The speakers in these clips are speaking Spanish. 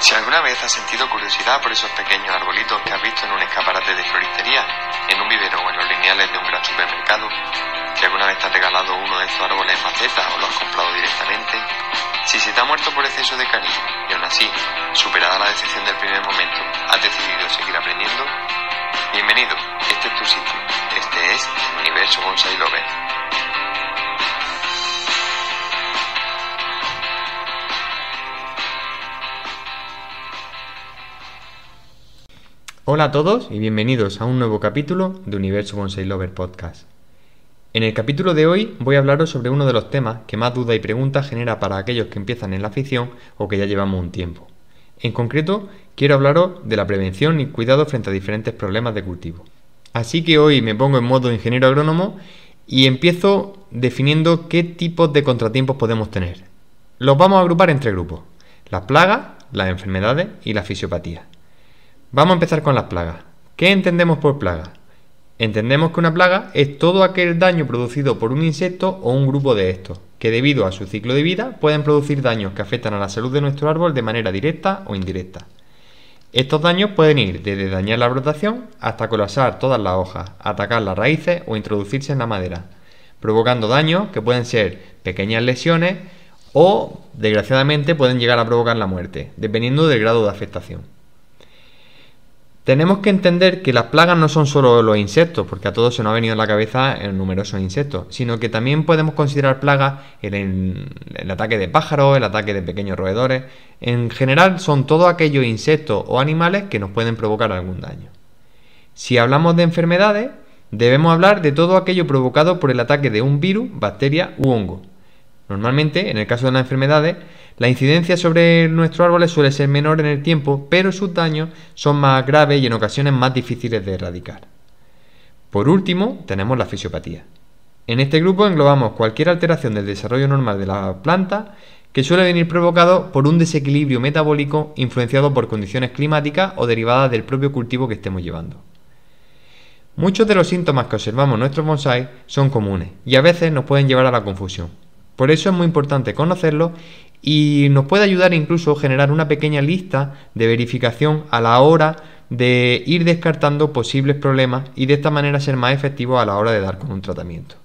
Si alguna vez has sentido curiosidad por esos pequeños arbolitos que has visto en un escaparate de floristería, en un vivero o en los lineales de un gran supermercado, si alguna vez te has regalado uno de estos árboles en maceta o lo has comprado directamente, si se te ha muerto por exceso de cariño y aún así, superada la decisión del primer momento, has decidido seguir aprendiendo, bienvenido, este es tu sitio, este es el universo Bonsai Lover. Hola a todos y bienvenidos a un nuevo capítulo de Universo Bonsai Lover Podcast. En el capítulo de hoy voy a hablaros sobre uno de los temas que más duda y preguntas genera para aquellos que empiezan en la afición o que ya llevamos un tiempo. En concreto, quiero hablaros de la prevención y cuidado frente a diferentes problemas de cultivo. Así que hoy me pongo en modo ingeniero agrónomo y empiezo definiendo qué tipos de contratiempos podemos tener. Los vamos a agrupar en tres grupos, las plagas, las enfermedades y la fisiopatía. Vamos a empezar con las plagas. ¿Qué entendemos por plaga? Entendemos que una plaga es todo aquel daño producido por un insecto o un grupo de estos, que debido a su ciclo de vida pueden producir daños que afectan a la salud de nuestro árbol de manera directa o indirecta. Estos daños pueden ir desde dañar la brotación hasta colapsar todas las hojas, atacar las raíces o introducirse en la madera, provocando daños que pueden ser pequeñas lesiones o, desgraciadamente, pueden llegar a provocar la muerte, dependiendo del grado de afectación. Tenemos que entender que las plagas no son solo los insectos, porque a todos se nos ha venido a la cabeza en numerosos insectos, sino que también podemos considerar plagas el, el, ataque de pájaros, el ataque de pequeños roedores. En general son todos aquellos insectos o animales que nos pueden provocar algún daño. Si hablamos de enfermedades, debemos hablar de todo aquello provocado por el ataque de un virus, bacteria u hongo. Normalmente, en el caso de las enfermedades, la incidencia sobre nuestros árboles suele ser menor en el tiempo, pero sus daños son más graves y en ocasiones más difíciles de erradicar. Por último, tenemos la fisiopatía. En este grupo englobamos cualquier alteración del desarrollo normal de la planta que suele venir provocado por un desequilibrio metabólico influenciado por condiciones climáticas o derivadas del propio cultivo que estemos llevando. Muchos de los síntomas que observamos en nuestros bonsai son comunes y a veces nos pueden llevar a la confusión. Por eso es muy importante conocerlos y nos puede ayudar incluso a generar una pequeña lista de verificación a la hora de ir descartando posibles problemas y de esta manera ser más efectivo a la hora de dar con un tratamiento.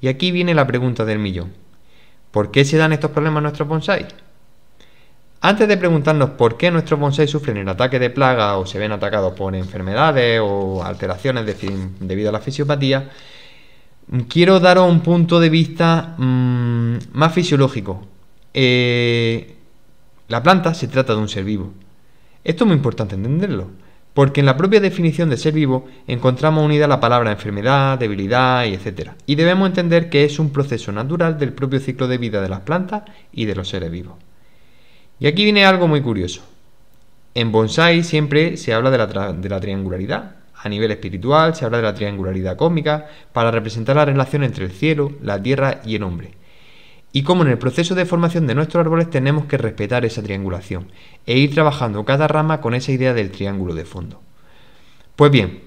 Y aquí viene la pregunta del millón. ¿Por qué se dan estos problemas a nuestros bonsai? Antes de preguntarnos por qué nuestros bonsai sufren el ataque de plaga o se ven atacados por enfermedades o alteraciones debido a la fisiopatía, quiero daros un punto de vista mm, más fisiológico, eh, la planta se trata de un ser vivo. Esto es muy importante entenderlo, porque en la propia definición de ser vivo encontramos unida la palabra enfermedad, debilidad y etc. Y debemos entender que es un proceso natural del propio ciclo de vida de las plantas y de los seres vivos. Y aquí viene algo muy curioso. En bonsai siempre se habla de la, de la triangularidad. A nivel espiritual se habla de la triangularidad cósmica para representar la relación entre el cielo, la tierra y el hombre y cómo en el proceso de formación de nuestros árboles tenemos que respetar esa triangulación e ir trabajando cada rama con esa idea del triángulo de fondo. Pues bien,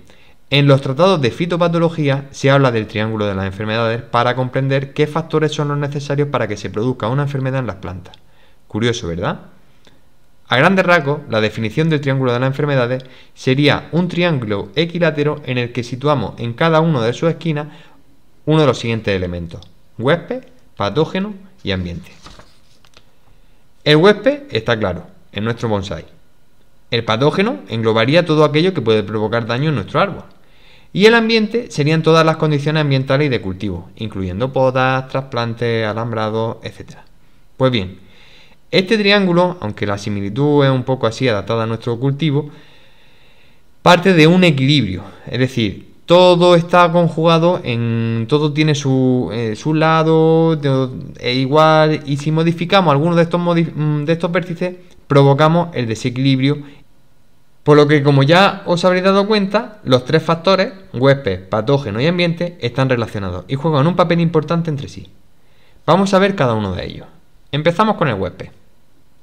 en los tratados de fitopatología se habla del triángulo de las enfermedades para comprender qué factores son los necesarios para que se produzca una enfermedad en las plantas. Curioso, ¿verdad? A grandes rasgos, la definición del triángulo de las enfermedades sería un triángulo equilátero en el que situamos en cada una de sus esquinas uno de los siguientes elementos: huésped, patógeno y ambiente. El huésped está claro, en nuestro bonsai. El patógeno englobaría todo aquello que puede provocar daño en nuestro árbol. Y el ambiente serían todas las condiciones ambientales y de cultivo, incluyendo podas, trasplantes, alambrados, etc. Pues bien, este triángulo, aunque la similitud es un poco así adaptada a nuestro cultivo, parte de un equilibrio, es decir, todo está conjugado en todo tiene su, eh, lado es e igual y si modificamos alguno de estos mm, de estos vértices provocamos el desequilibrio por lo que como ya os habréis dado cuenta los tres factores huésped patógeno y ambiente están relacionados y juegan un papel importante entre sí vamos a ver cada uno de ellos empezamos con el huésped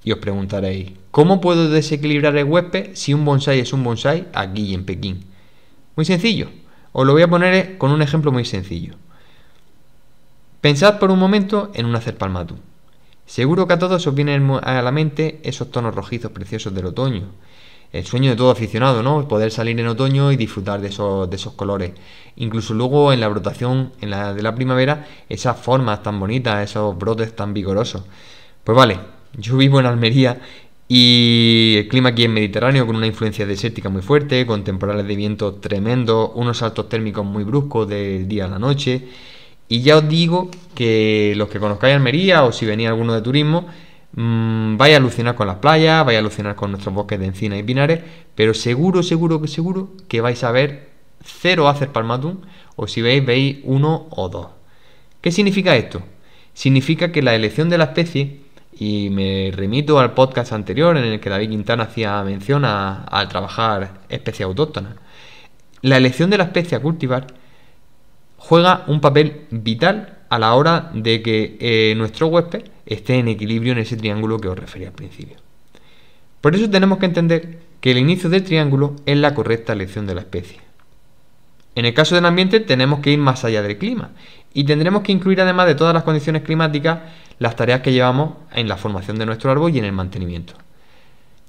y os preguntaréis cómo puedo desequilibrar el huésped si un bonsai es un bonsai aquí en Pekín muy sencillo os lo voy a poner eh, con un ejemplo muy sencillo. Pensad por un momento en un hacer palmatú. Seguro que a todos os vienen a la mente esos tonos rojizos preciosos del otoño. El sueño de todo aficionado, ¿no? Poder salir en otoño y disfrutar de esos, de esos colores. Incluso luego en la brotación en la, de la primavera, esas formas tan bonitas, esos brotes tan vigorosos. Pues vale, yo vivo en Almería y el clima aquí es mediterráneo, con una influencia desértica muy fuerte, con temporales de viento tremendos, unos saltos térmicos muy bruscos del día a la noche. Y ya os digo que los que conozcáis Almería o si venís alguno de turismo, mmm, vais a alucinar con las playas, vais a alucinar con nuestros bosques de encina y pinares, pero seguro, seguro que seguro que vais a ver cero hacer palmatum o si veis, veis uno o dos. ¿Qué significa esto? Significa que la elección de la especie y me remito al podcast anterior en el que David Quintana hacía mención al trabajar especies autóctonas. La elección de la especie a cultivar juega un papel vital a la hora de que eh, nuestro huésped esté en equilibrio en ese triángulo que os refería al principio. Por eso tenemos que entender que el inicio del triángulo es la correcta elección de la especie. En el caso del ambiente tenemos que ir más allá del clima y tendremos que incluir además de todas las condiciones climáticas las tareas que llevamos en la formación de nuestro árbol y en el mantenimiento.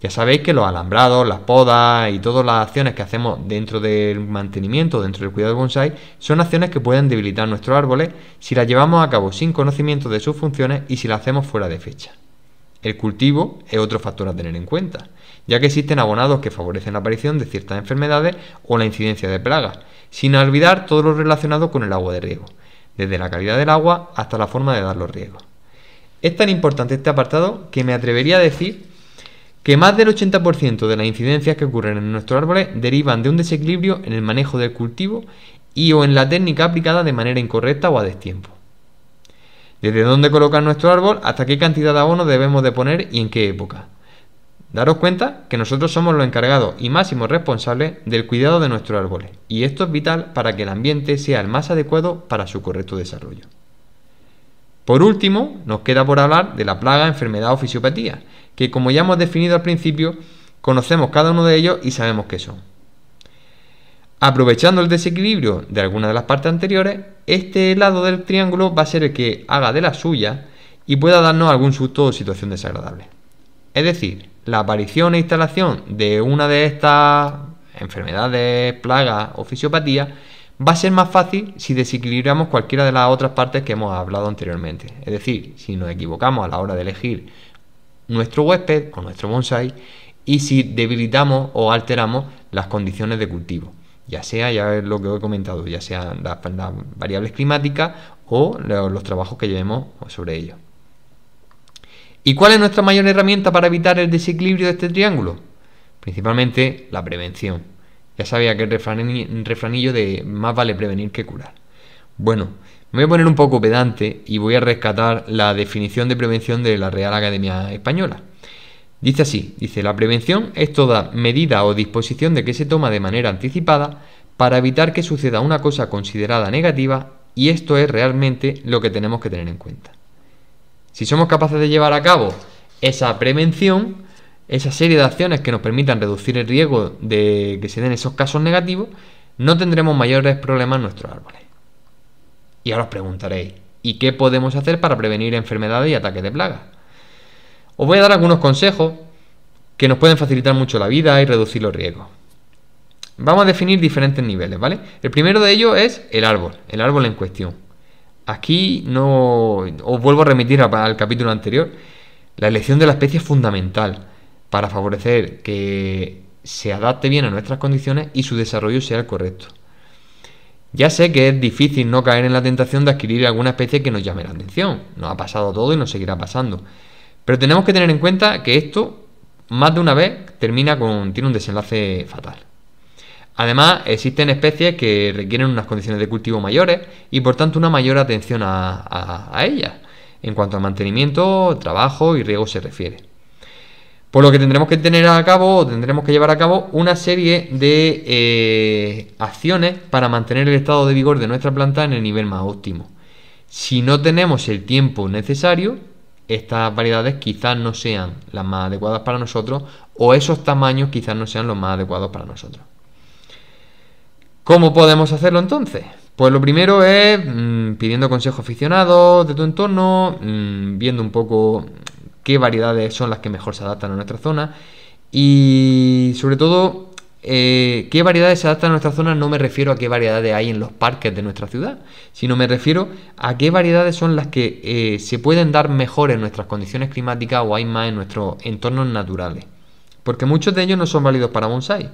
Ya sabéis que los alambrados, las podas y todas las acciones que hacemos dentro del mantenimiento, dentro del cuidado del bonsai, son acciones que pueden debilitar nuestros árboles si las llevamos a cabo sin conocimiento de sus funciones y si las hacemos fuera de fecha. El cultivo es otro factor a tener en cuenta ya que existen abonados que favorecen la aparición de ciertas enfermedades o la incidencia de plagas, sin olvidar todo lo relacionado con el agua de riego, desde la calidad del agua hasta la forma de dar los riegos. Es tan importante este apartado que me atrevería a decir que más del 80% de las incidencias que ocurren en nuestros árboles derivan de un desequilibrio en el manejo del cultivo y o en la técnica aplicada de manera incorrecta o a destiempo. Desde dónde colocar nuestro árbol hasta qué cantidad de abono debemos de poner y en qué época. Daros cuenta que nosotros somos los encargados y máximos responsables del cuidado de nuestros árboles, y esto es vital para que el ambiente sea el más adecuado para su correcto desarrollo. Por último, nos queda por hablar de la plaga, enfermedad o fisiopatía, que como ya hemos definido al principio, conocemos cada uno de ellos y sabemos qué son. Aprovechando el desequilibrio de alguna de las partes anteriores, este lado del triángulo va a ser el que haga de la suya y pueda darnos algún susto o situación desagradable. Es decir, la aparición e instalación de una de estas enfermedades, plagas o fisiopatías va a ser más fácil si desequilibramos cualquiera de las otras partes que hemos hablado anteriormente. Es decir, si nos equivocamos a la hora de elegir nuestro huésped o nuestro bonsai y si debilitamos o alteramos las condiciones de cultivo, ya sea ya es lo que he comentado, ya sean las, variables climáticas o los, los trabajos que llevemos sobre ello. ¿Y cuál es nuestra mayor herramienta para evitar el desequilibrio de este triángulo? Principalmente la prevención. Ya sabía que el refranillo de más vale prevenir que curar. Bueno, me voy a poner un poco pedante y voy a rescatar la definición de prevención de la Real Academia Española. Dice así, dice, la prevención es toda medida o disposición de que se toma de manera anticipada para evitar que suceda una cosa considerada negativa y esto es realmente lo que tenemos que tener en cuenta. Si somos capaces de llevar a cabo esa prevención, esa serie de acciones que nos permitan reducir el riesgo de que se den esos casos negativos, no tendremos mayores problemas en nuestros árboles. Y ahora os preguntaréis, ¿y qué podemos hacer para prevenir enfermedades y ataques de plagas? Os voy a dar algunos consejos que nos pueden facilitar mucho la vida y reducir los riesgos. Vamos a definir diferentes niveles, ¿vale? El primero de ellos es el árbol, el árbol en cuestión. Aquí no. Os vuelvo a remitir al, capítulo anterior. La elección de la especie es fundamental para favorecer que se adapte bien a nuestras condiciones y su desarrollo sea el correcto. Ya sé que es difícil no caer en la tentación de adquirir alguna especie que nos llame la atención. Nos ha pasado todo y nos seguirá pasando. Pero tenemos que tener en cuenta que esto, más de una vez, termina con. tiene un desenlace fatal. Además, existen especies que requieren unas condiciones de cultivo mayores y por tanto una mayor atención a, ellas en cuanto a mantenimiento, trabajo y riego se refiere. Por lo que tendremos que tener a cabo, o tendremos que llevar a cabo una serie de eh, acciones para mantener el estado de vigor de nuestra planta en el nivel más óptimo. Si no tenemos el tiempo necesario, estas variedades quizás no sean las más adecuadas para nosotros o esos tamaños quizás no sean los más adecuados para nosotros. ¿Cómo podemos hacerlo entonces? Pues lo primero es mm, pidiendo consejos aficionados de tu entorno, mm, viendo un poco qué variedades son las que mejor se adaptan a nuestra zona y sobre todo eh, qué variedades se adaptan a nuestra zona, no me refiero a qué variedades hay en los parques de nuestra ciudad, sino me refiero a qué variedades son las que eh, se pueden dar mejor en nuestras condiciones climáticas o hay más en nuestros entornos naturales. Porque muchos de ellos no son válidos para bonsai.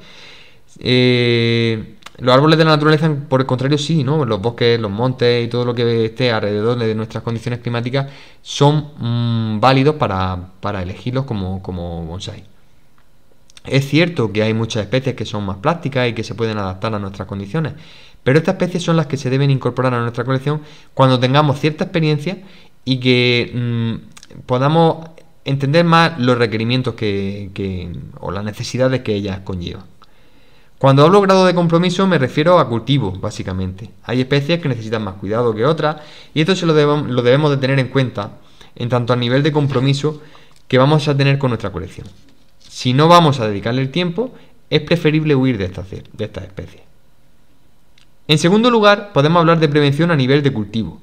Eh, los árboles de la naturaleza, por el contrario, sí, ¿no? Los bosques, los montes y todo lo que esté alrededor de nuestras condiciones climáticas son mm, válidos para, elegirlos como, como bonsai. Es cierto que hay muchas especies que son más plásticas y que se pueden adaptar a nuestras condiciones, pero estas especies son las que se deben incorporar a nuestra colección cuando tengamos cierta experiencia y que mm, podamos entender más los requerimientos o las necesidades que ellas conllevan. Cuando hablo grado de compromiso me refiero a cultivo, básicamente. Hay especies que necesitan más cuidado que otras y esto se lo, debemos de tener en cuenta en tanto al nivel de compromiso que vamos a tener con nuestra colección. Si no vamos a dedicarle el tiempo, es preferible huir de estas especies. En segundo lugar, podemos hablar de prevención a nivel de cultivo.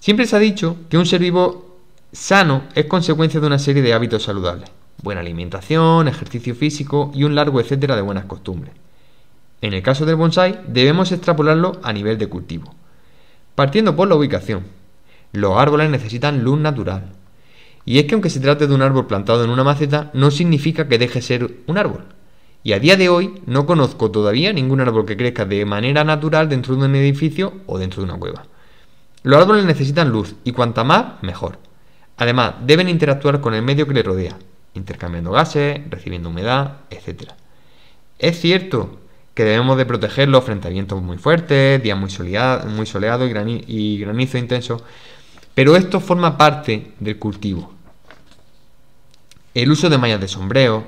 Siempre se ha dicho que un ser vivo sano es consecuencia de una serie de hábitos saludables buena alimentación, ejercicio físico y un largo etcétera de buenas costumbres. En el caso del bonsai, debemos extrapolarlo a nivel de cultivo. Partiendo por la ubicación, los árboles necesitan luz natural. Y es que aunque se trate de un árbol plantado en una maceta, no significa que deje ser un árbol. Y a día de hoy no conozco todavía ningún árbol que crezca de manera natural dentro de un edificio o dentro de una cueva. Los árboles necesitan luz y cuanta más, mejor. Además, deben interactuar con el medio que les rodea, intercambiando gases, recibiendo humedad, etc. Es cierto que debemos de protegerlo frente a vientos muy fuertes, días muy, soleados muy soleado y, granizo, intenso, pero esto forma parte del cultivo. El uso de mallas de sombreo,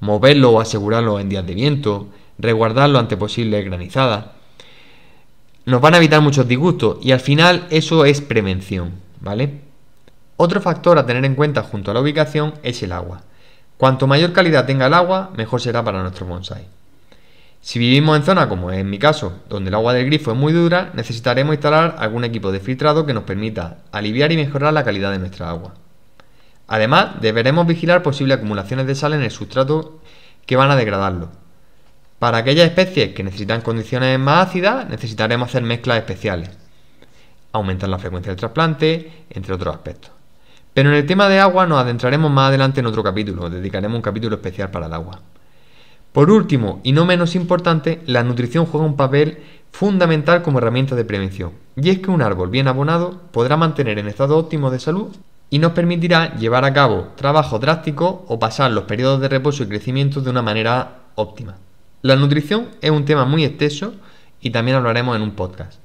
moverlo o asegurarlo en días de viento, reguardarlo ante posibles granizadas, nos van a evitar muchos disgustos y al final eso es prevención, ¿vale? Otro factor a tener en cuenta junto a la ubicación es el agua. Cuanto mayor calidad tenga el agua, mejor será para nuestro bonsai. Si vivimos en zona como es en mi caso, donde el agua del grifo es muy dura, necesitaremos instalar algún equipo de filtrado que nos permita aliviar y mejorar la calidad de nuestra agua. Además, deberemos vigilar posibles acumulaciones de sal en el sustrato que van a degradarlo. Para aquellas especies que necesitan condiciones más ácidas, necesitaremos hacer mezclas especiales, aumentar la frecuencia del trasplante, entre otros aspectos. Pero en el tema de agua nos adentraremos más adelante en otro capítulo, dedicaremos un capítulo especial para el agua. Por último, y no menos importante, la nutrición juega un papel fundamental como herramienta de prevención, y es que un árbol bien abonado podrá mantener en estado óptimo de salud y nos permitirá llevar a cabo trabajo drástico o pasar los periodos de reposo y crecimiento de una manera óptima. La nutrición es un tema muy extenso y también hablaremos en un podcast.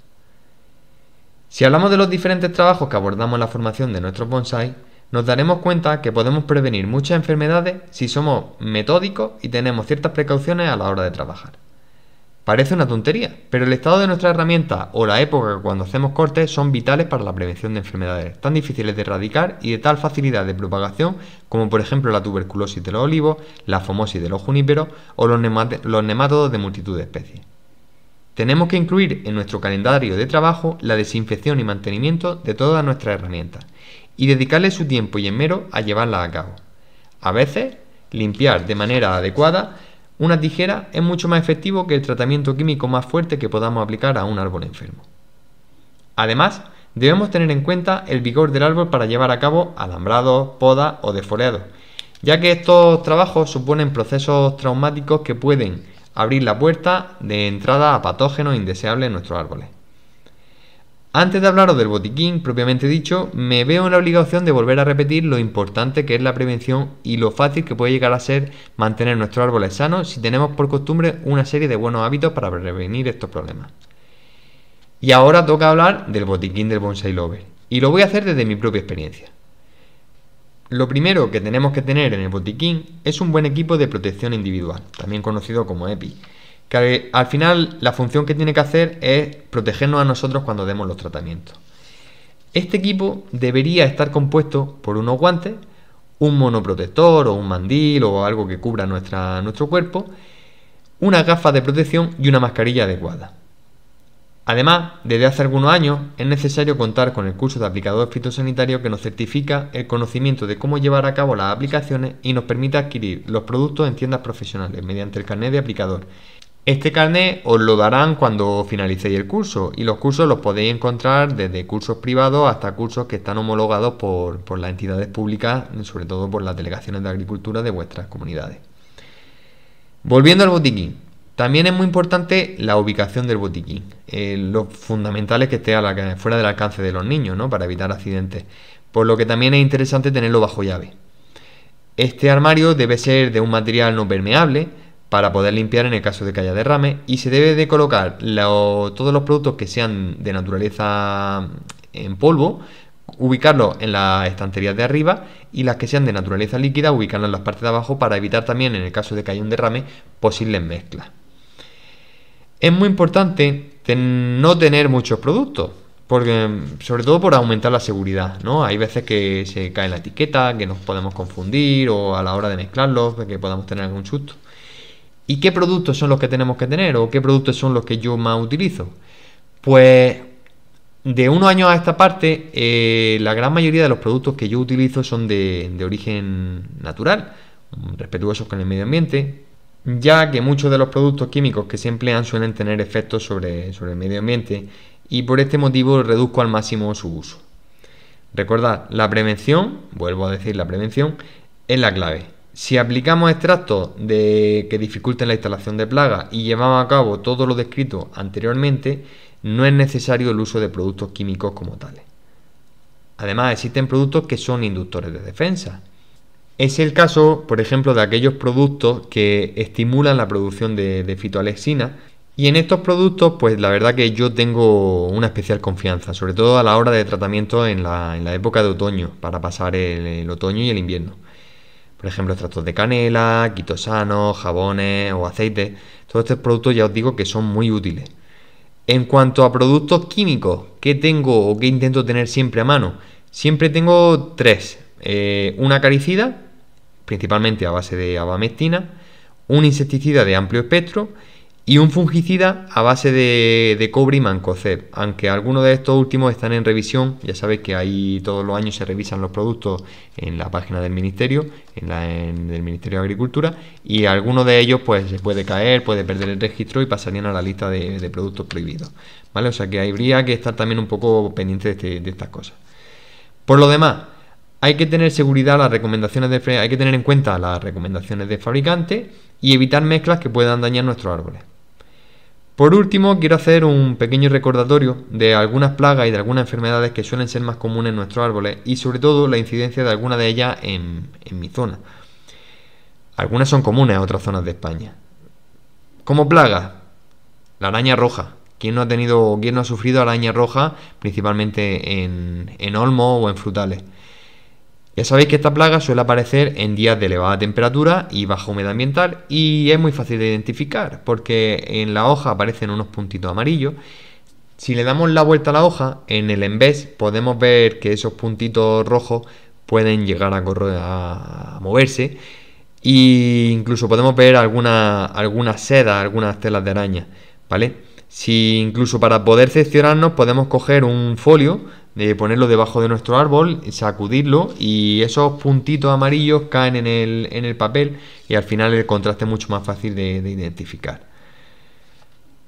Si hablamos de los diferentes trabajos que abordamos en la formación de nuestros bonsai, nos daremos cuenta que podemos prevenir muchas enfermedades si somos metódicos y tenemos ciertas precauciones a la hora de trabajar. Parece una tontería, pero el estado de nuestra herramienta o la época cuando hacemos cortes son vitales para la prevención de enfermedades tan difíciles de erradicar y de tal facilidad de propagación como por ejemplo la tuberculosis de los olivos, la fomosis de los juníperos o los, nemátodos los nematodos de multitud de especies. Tenemos que incluir en nuestro calendario de trabajo la desinfección y mantenimiento de todas nuestras herramientas y dedicarle su tiempo y emero a llevarla a cabo. A veces, limpiar de manera adecuada una tijera es mucho más efectivo que el tratamiento químico más fuerte que podamos aplicar a un árbol enfermo. Además, debemos tener en cuenta el vigor del árbol para llevar a cabo alambrados, podas o desforeados, ya que estos trabajos suponen procesos traumáticos que pueden abrir la puerta de entrada a patógenos indeseables en nuestros árboles. Antes de hablaros del botiquín propiamente dicho, me veo en la obligación de volver a repetir lo importante que es la prevención y lo fácil que puede llegar a ser mantener nuestros árboles sanos si tenemos por costumbre una serie de buenos hábitos para prevenir estos problemas. Y ahora toca hablar del botiquín del bonsai lover, y lo voy a hacer desde mi propia experiencia. Lo primero que tenemos que tener en el botiquín es un buen equipo de protección individual, también conocido como EPI, que al final la función que tiene que hacer es protegernos a nosotros cuando demos los tratamientos. Este equipo debería estar compuesto por unos guantes, un monoprotector o un mandil o algo que cubra nuestra, nuestro cuerpo, una gafa de protección y una mascarilla adecuada. Además, desde hace algunos años es necesario contar con el curso de aplicador fitosanitario que nos certifica el conocimiento de cómo llevar a cabo las aplicaciones y nos permite adquirir los productos en tiendas profesionales mediante el carnet de aplicador. Este carnet os lo darán cuando finalicéis el curso y los cursos los podéis encontrar desde cursos privados hasta cursos que están homologados por, por las entidades públicas, sobre todo por las delegaciones de agricultura de vuestras comunidades. Volviendo al botiquín, también es muy importante la ubicación del botiquín. Eh, lo fundamental es que esté fuera del alcance de los niños, ¿no? Para evitar accidentes. Por lo que también es interesante tenerlo bajo llave. Este armario debe ser de un material no permeable para poder limpiar en el caso de que haya derrame y se debe de colocar todos los productos que sean de naturaleza mm, en polvo, ubicarlos en las estanterías de arriba y las que sean de naturaleza líquida, ubicarlas en las partes de abajo para evitar también, en el caso de que haya un derrame, posibles mezclas es muy importante no tener muchos productos. Porque, mm, sobre todo por aumentar la seguridad, ¿no? Hay veces que se cae la etiqueta, que nos podemos confundir o a la hora de mezclarlos, que podamos tener algún susto. ¿Y qué productos son los que tenemos que tener o qué productos son los que yo más utilizo? Pues de unos años a esta parte, eh, la gran mayoría de los productos que yo utilizo son de, de origen natural, mm, respetuosos con el medio ambiente, ya que muchos de los productos químicos que se emplean suelen tener efectos sobre, el medio ambiente y por este motivo reduzco al máximo su uso. Recordad, la prevención, vuelvo a decir la prevención, es la clave. Si aplicamos extractos de, que dificulten la instalación de plagas y llevamos a cabo todo lo descrito anteriormente, no es necesario el uso de productos químicos como tales. Además, existen productos que son inductores de defensa, es el caso, por ejemplo, de aquellos productos que estimulan la producción de, fitoalexina y en estos productos, pues la verdad que yo tengo una especial confianza, sobre todo a la hora de tratamiento en la, época de otoño, para pasar el, el, otoño y el invierno. Por ejemplo, extractos de canela, quitosanos, jabones o aceites. Todos estos productos ya os digo que son muy útiles. En cuanto a productos químicos, ¿qué tengo o qué intento tener siempre a mano? Siempre tengo tres eh, una caricida, acaricida, principalmente a base de abamectina, un insecticida de amplio espectro y un fungicida a base de, de cobre y mancozeb, aunque algunos de estos últimos están en revisión, ya sabéis que ahí todos los años se revisan los productos en la página del Ministerio, en, la, del Ministerio de Agricultura, y algunos de ellos pues se puede caer, puede perder el registro y pasarían a la lista de, productos prohibidos, ¿vale? O sea que habría que estar también un poco pendiente de este, estas cosas. Por lo demás, hay que tener seguridad las recomendaciones de hay que tener en cuenta las recomendaciones de fabricante y evitar mezclas que puedan dañar nuestros árboles. Por último, quiero hacer un pequeño recordatorio de algunas plagas y de algunas enfermedades que suelen ser más comunes en nuestros árboles y sobre todo la incidencia de alguna de ellas en, mi zona. Algunas son comunes en otras zonas de España. Como plaga, la araña roja. ¿Quién no ha tenido, no ha sufrido araña roja, principalmente en, en olmos o en frutales? Ya sabéis que esta plaga suele aparecer en días de elevada temperatura y baja humedad ambiental y es muy fácil de identificar porque en la hoja aparecen unos puntitos amarillos. Si le damos la vuelta a la hoja, en el envés podemos ver que esos puntitos rojos pueden llegar a, a moverse e incluso podemos ver algunas alguna sedas, algunas telas de araña, ¿vale? Si incluso para poder seccionarnos podemos coger un folio de eh, ponerlo debajo de nuestro árbol, sacudirlo y esos puntitos amarillos caen en el, papel y al final el contraste es mucho más fácil de, identificar.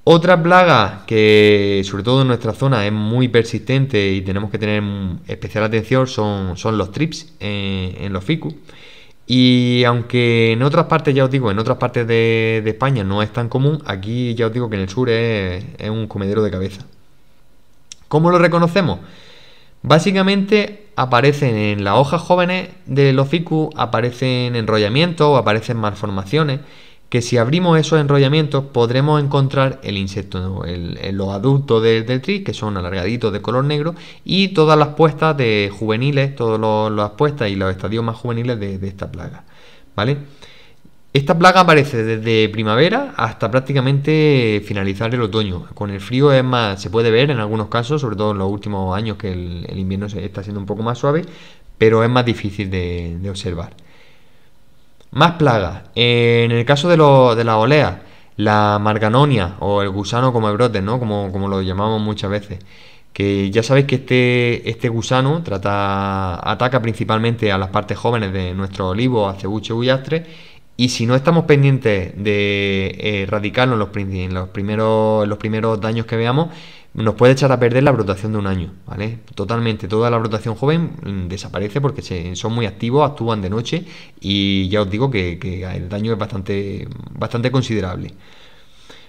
Otra plaga que sobre todo en nuestra zona es muy persistente y tenemos que tener especial atención son, son los trips en, los ficus. Y aunque en otras partes, ya os digo, en otras partes de, España no es tan común, aquí ya os digo que en el sur es, es un comedero de cabeza. ¿Cómo lo reconocemos? Básicamente aparecen en las hojas jóvenes de los ficus, aparecen enrollamientos o aparecen malformaciones, que si abrimos esos enrollamientos podremos encontrar el insecto, los adultos del, del tris, que son alargaditos de color negro, y todas las puestas de juveniles, todas las puestas y los estadios más juveniles de, de esta plaga. ¿Vale? Esta plaga aparece desde primavera hasta prácticamente finalizar el otoño. Con el frío es más, se puede ver en algunos casos, sobre todo en los últimos años que el, invierno está siendo un poco más suave, pero es más difícil de, observar. Más plagas. En el caso de, lo, de las oleas, la marganonia o el gusano como brotes, ¿no? Como, lo llamamos muchas veces. Que ya sabéis que este, este, gusano trata, ataca principalmente a las partes jóvenes de nuestro olivo, acebuche y y si no estamos pendientes de eh, erradicarlo en los, en primeros, los primeros daños que veamos, nos puede echar a perder la brotación de un año, ¿vale? Totalmente, toda la brotación joven mm, desaparece porque son muy activos, actúan de noche y ya os digo que, el daño es bastante, bastante considerable.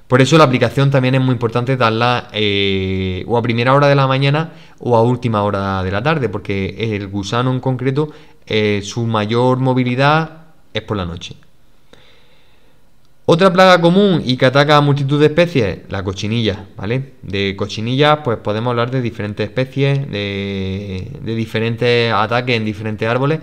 Por eso la aplicación también es muy importante darla eh, o a primera hora de la mañana o a última hora de la tarde, porque el gusano en concreto, eh, su mayor movilidad es por la noche. Otra plaga común y que ataca a multitud de especies, la cochinilla, ¿vale? De cochinilla, pues podemos hablar de diferentes especies, de, diferentes ataques en diferentes árboles,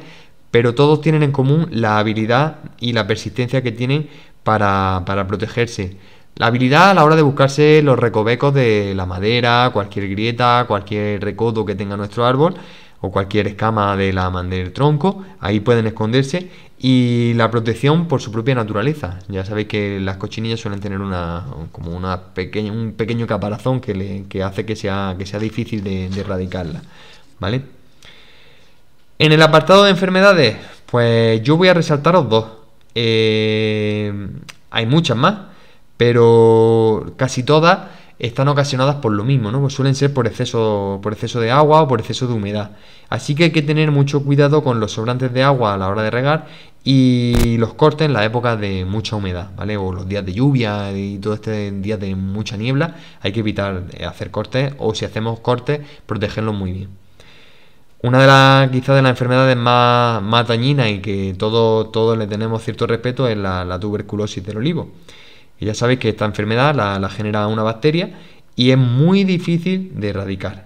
pero todos tienen en común la habilidad y la persistencia que tienen para, protegerse. La habilidad a la hora de buscarse los recovecos de la madera, cualquier grieta, cualquier recodo que tenga nuestro árbol, o cualquier escama de la del tronco, ahí pueden esconderse y la protección por su propia naturaleza. Ya sabéis que las cochinillas suelen tener una, como una pequeña, un pequeño caparazón que, le, hace que sea, que sea difícil de, erradicarla. ¿Vale? En el apartado de enfermedades, pues yo voy a resaltaros dos. Eh, hay muchas más, pero casi todas están ocasionadas por lo mismo, ¿no? Pues suelen ser por exceso, por exceso de agua o por exceso de humedad. Así que hay que tener mucho cuidado con los sobrantes de agua a la hora de regar y los cortes en la época de mucha humedad, ¿vale? O los días de lluvia y todo este día de mucha niebla, hay que evitar eh, hacer cortes o si hacemos cortes, protegerlos muy bien. Una de las, quizás de las enfermedades más, más dañinas y que todos le tenemos cierto respeto es la tuberculosis del olivo ya sabéis que esta enfermedad la, genera una bacteria y es muy difícil de erradicar.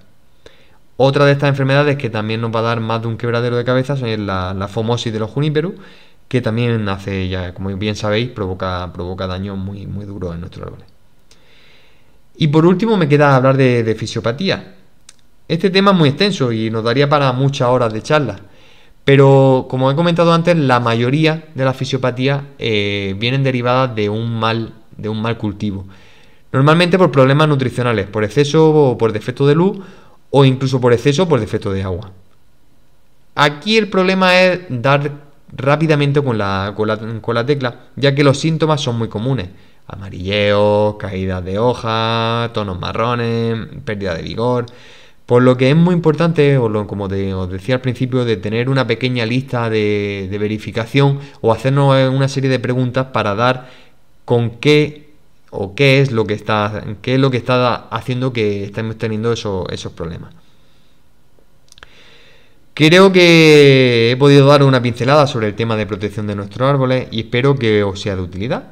Otra de estas enfermedades que también nos va a dar más de un quebradero de cabeza es la, la fomosis de los juniperus, que también hace, ya como bien sabéis, provoca, provoca daño muy, muy duros en nuestros árboles. Y por último me queda hablar de, fisiopatía. Este tema es muy extenso y nos daría para muchas horas de charla. Pero como he comentado antes, la mayoría de las fisiopatías eh, vienen derivadas de un, mal, de un mal cultivo. Normalmente por problemas nutricionales, por exceso o por defecto de luz o incluso por exceso o por defecto de agua. Aquí el problema es dar rápidamente con la, con la, tecla, ya que los síntomas son muy comunes. Amarilleos, caídas de hojas, tonos marrones, pérdida de vigor. Por lo que es muy importante, como os decía al principio, de tener una pequeña lista de, verificación o hacernos una serie de preguntas para dar con qué o qué es lo que está, qué es lo que está haciendo que estemos teniendo esos, esos problemas. Creo que he podido dar una pincelada sobre el tema de protección de nuestros árboles y espero que os sea de utilidad.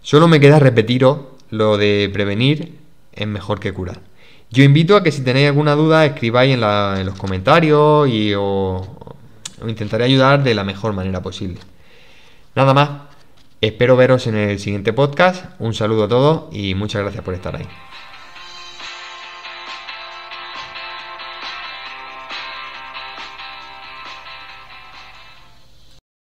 Solo me queda repetiros lo de prevenir es mejor que curar. Yo invito a que si tenéis alguna duda escribáis en, los comentarios y os intentaré ayudar de la mejor manera posible. Nada más, espero veros en el siguiente podcast, un saludo a todos y muchas gracias por estar ahí.